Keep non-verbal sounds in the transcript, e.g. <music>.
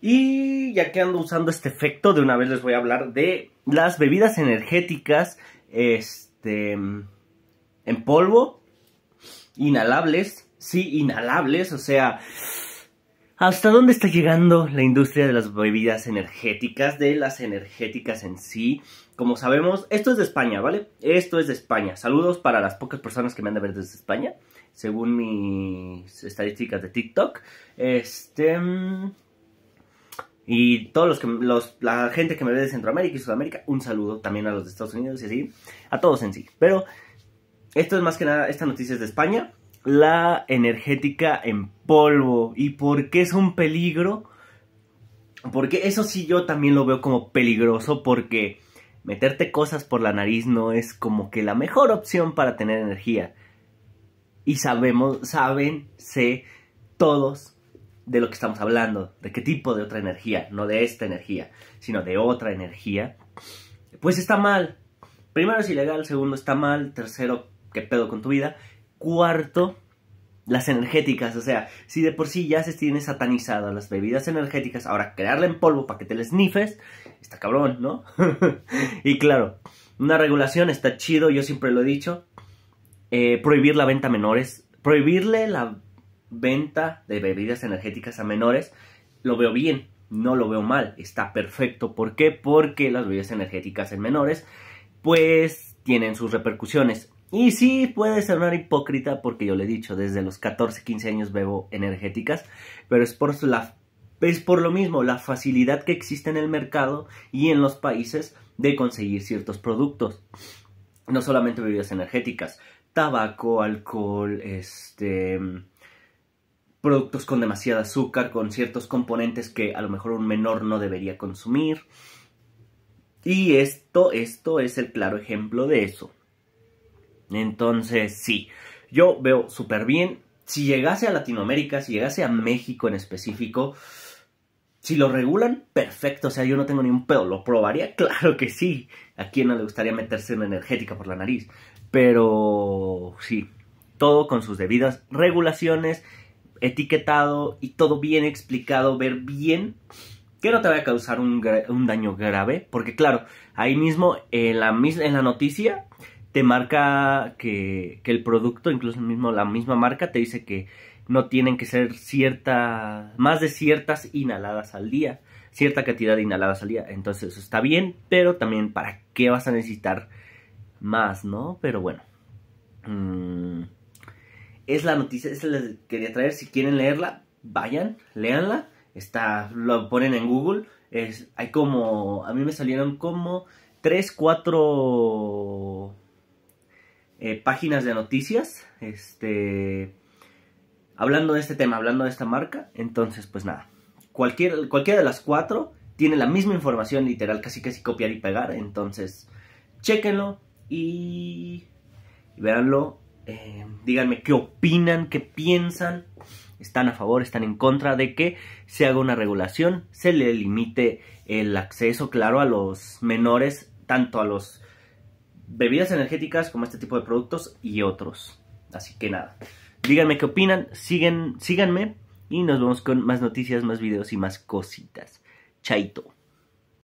Y ya que ando usando este efecto, de una vez les voy a hablar de las bebidas energéticas este, en polvo, inhalables, sí, inhalables, o sea, ¿hasta dónde está llegando la industria de las bebidas energéticas, de las energéticas en sí? Como sabemos, esto es de España, ¿vale? Esto es de España. Saludos para las pocas personas que me han de ver desde España, según mis estadísticas de TikTok. Este y todos los que la gente que me ve de Centroamérica y Sudamérica, un saludo también a los de Estados Unidos y así, a todos en sí. Pero esto es más que nada, esta noticia es de España, la energética en polvo. ¿Y por qué es un peligro? Porque eso sí yo también lo veo como peligroso porque meterte cosas por la nariz no es como que la mejor opción para tener energía. Y sabemos, saben, sé todos de lo que estamos hablando, de qué tipo de otra energía, no de esta energía, sino de otra energía, pues está mal. Primero es ilegal, segundo está mal, tercero, qué pedo con tu vida, cuarto, las energéticas, o sea, si de por sí ya se tiene satanizadas las bebidas energéticas, ahora crearle en polvo para que te les nifes, está cabrón, ¿no? <laughs> y claro, una regulación está chido, yo siempre lo he dicho, eh, prohibir la venta a menores, prohibirle la venta de bebidas energéticas a menores, lo veo bien, no lo veo mal, está perfecto. ¿Por qué? Porque las bebidas energéticas en menores, pues tienen sus repercusiones. Y sí, puede ser una hipócrita porque yo le he dicho, desde los 14, 15 años bebo energéticas, pero es por, es por lo mismo la facilidad que existe en el mercado y en los países de conseguir ciertos productos. No solamente bebidas energéticas, tabaco, alcohol, este, productos con demasiado azúcar, con ciertos componentes que a lo mejor un menor no debería consumir. Y esto, esto es el claro ejemplo de eso. Entonces, sí, yo veo súper bien. Si llegase a Latinoamérica, si llegase a México en específico, si lo regulan, perfecto. O sea, yo no tengo ni un pedo. ¿Lo probaría? <laughs> Claro que sí. ¿A quién no le gustaría meterse en energética por la nariz? Pero sí, todo con sus debidas regulaciones etiquetado y todo bien explicado, ver bien que no te vaya a causar un, daño grave, porque claro, ahí mismo en la, noticia te marca que, el producto, incluso la misma marca, te dice que no tienen que ser cierta, más de ciertas inhaladas al día, cierta cantidad de inhaladas al día. Entonces está bien, pero también para qué vas a necesitar más, ¿no? Pero bueno. Mm, es la noticia, esa les quería traer. Si quieren leerla, vayan, léanla. Está, lo ponen en Google. Es, hay como, a mí me salieron como 3, 4 eh, páginas de noticias. Este, hablando de este tema, hablando de esta marca. Entonces, pues nada, cualquier, cualquiera de las cuatro tiene la misma información literal, casi casi copiar y pegar. Entonces, chequenlo y, y eh, díganme qué opinan, qué piensan. Están a favor, están en contra de que se haga una regulación, se le limite el acceso, claro, a los menores, tanto a los bebidas energéticas como a este tipo de productos y otros. Así que nada, díganme qué opinan, siguen, síganme y nos vemos con más noticias, más videos y más cositas. Chaito.